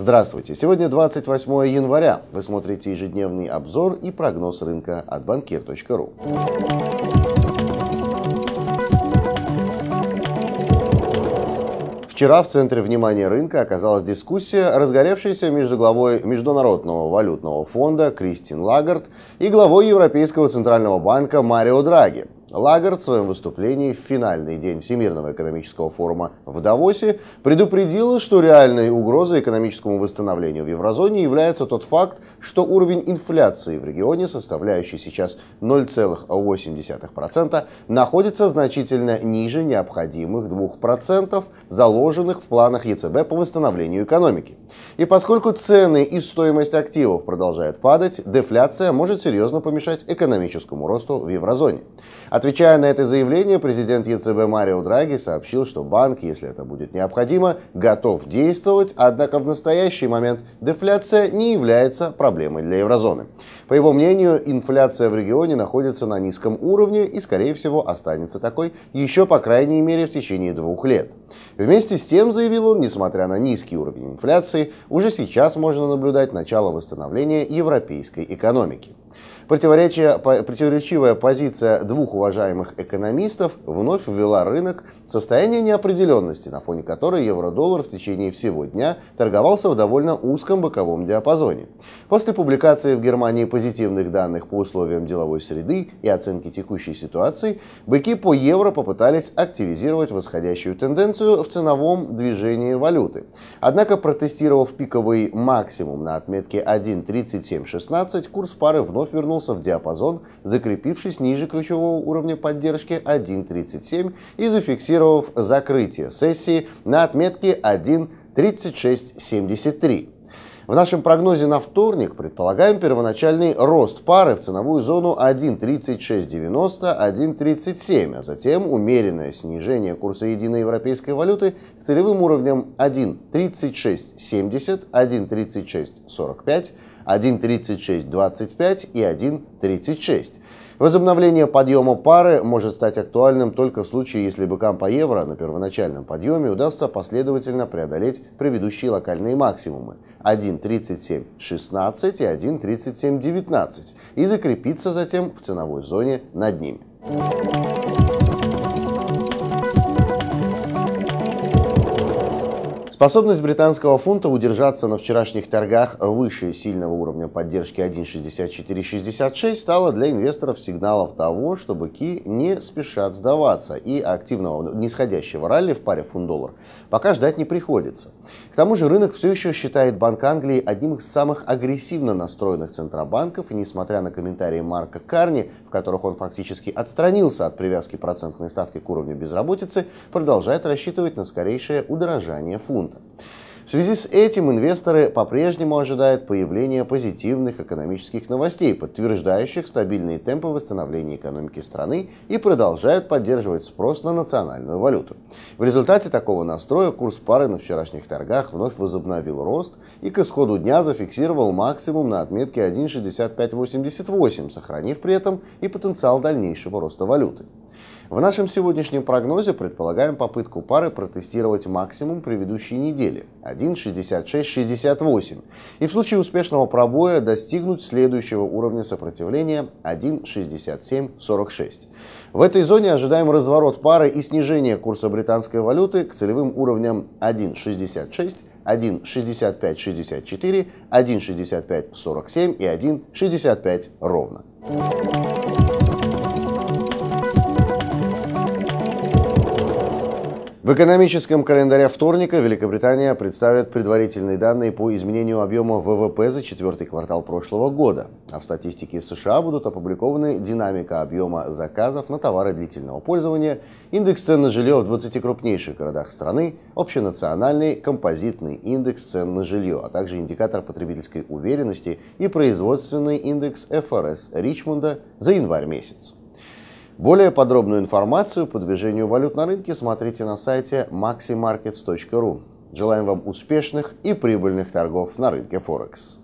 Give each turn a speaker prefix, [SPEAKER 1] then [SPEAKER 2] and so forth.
[SPEAKER 1] Здравствуйте! Сегодня 28 января. Вы смотрите ежедневный обзор и прогноз рынка от банкир.ру. Вчера в центре внимания рынка оказалась дискуссия, разгоревшаяся между главой Международного валютного фонда Кристин Лагард и главой Европейского центрального банка Марио Драги. Лагард в своем выступлении в финальный день Всемирного экономического форума в Давосе предупредила, что реальной угрозой экономическому восстановлению в еврозоне является тот факт, что уровень инфляции в регионе, составляющий сейчас 0,8%, находится значительно ниже необходимых 2%, заложенных в планах ЕЦБ по восстановлению экономики. И поскольку цены и стоимость активов продолжают падать, дефляция может серьезно помешать экономическому росту в еврозоне. А Отвечая на это заявление, президент ЕЦБ Марио Драги сообщил, что банк, если это будет необходимо, готов действовать, однако в настоящий момент дефляция не является проблемой для еврозоны. По его мнению, инфляция в регионе находится на низком уровне и, скорее всего, останется такой еще, по крайней мере, в течение двух лет. Вместе с тем, заявил он, несмотря на низкий уровень инфляции, уже сейчас можно наблюдать начало восстановления европейской экономики. Противоречивая позиция двух уважаемых экономистов вновь ввела рынок в состояние неопределенности, на фоне которой евро-доллар в течение всего дня торговался в довольно узком боковом диапазоне. После публикации в Германии позитивных данных по условиям деловой среды и оценки текущей ситуации, быки по евро попытались активизировать восходящую тенденцию в ценовом движении валюты. Однако, протестировав пиковый максимум на отметке 1.3716, курс пары вновь вновь вернулся в диапазон, закрепившись ниже ключевого уровня поддержки 1.37 и зафиксировав закрытие сессии на отметке 1.3673. В нашем прогнозе на вторник предполагаем первоначальный рост пары в ценовую зону 1.3690-1.37, а затем умеренное снижение курса единой европейской валюты к целевым уровням 1.3670-1.3645, 1.3625 и 1.36. Возобновление подъема пары может стать актуальным только в случае, если быкам по евро на первоначальном подъеме удастся последовательно преодолеть предыдущие локальные максимумы 1.37.16 и 1.37.19 и закрепиться затем в ценовой зоне над ними. Способность британского фунта удержаться на вчерашних торгах выше сильного уровня поддержки 1.6466 стала для инвесторов сигналом того, что быки не спешат сдаваться и активного нисходящего ралли в паре фунт-доллар пока ждать не приходится. К тому же рынок все еще считает Банк Англии одним из самых агрессивно настроенных центробанков, и несмотря на комментарии Марка Карни, в которых он фактически отстранился от привязки процентной ставки к уровню безработицы, продолжает рассчитывать на скорейшее удорожание фунта фунта. В связи с этим инвесторы по-прежнему ожидают появления позитивных экономических новостей, подтверждающих стабильные темпы восстановления экономики страны и продолжают поддерживать спрос на национальную валюту. В результате такого настроя курс пары на вчерашних торгах вновь возобновил рост и к исходу дня зафиксировал максимум на отметке 1.6588, сохранив при этом и потенциал дальнейшего роста валюты. В нашем сегодняшнем прогнозе предполагаем попытку пары протестировать максимум предыдущей недели 1.6668 и в случае успешного пробоя достигнуть следующего уровня сопротивления 1.6746. В этой зоне ожидаем разворот пары и снижение курса британской валюты к целевым уровням 1.66 1.6564, 1.6547 и 1.65 ровно. В экономическом календаре вторника Великобритания представит предварительные данные по изменению объема ВВП за четвертый квартал прошлого года, а в статистике США будут опубликованы динамика объема заказов на товары длительного пользования, индекс цен на жилье в 20 крупнейших городах страны, общенациональный композитный индекс цен на жилье, а также индикатор потребительской уверенности и производственный индекс ФРС Ричмонда за январь месяц. Более подробную информацию по движению валют на рынке смотрите на сайте maximarkets.ru. Желаем вам успешных и прибыльных торгов на рынке Форекс.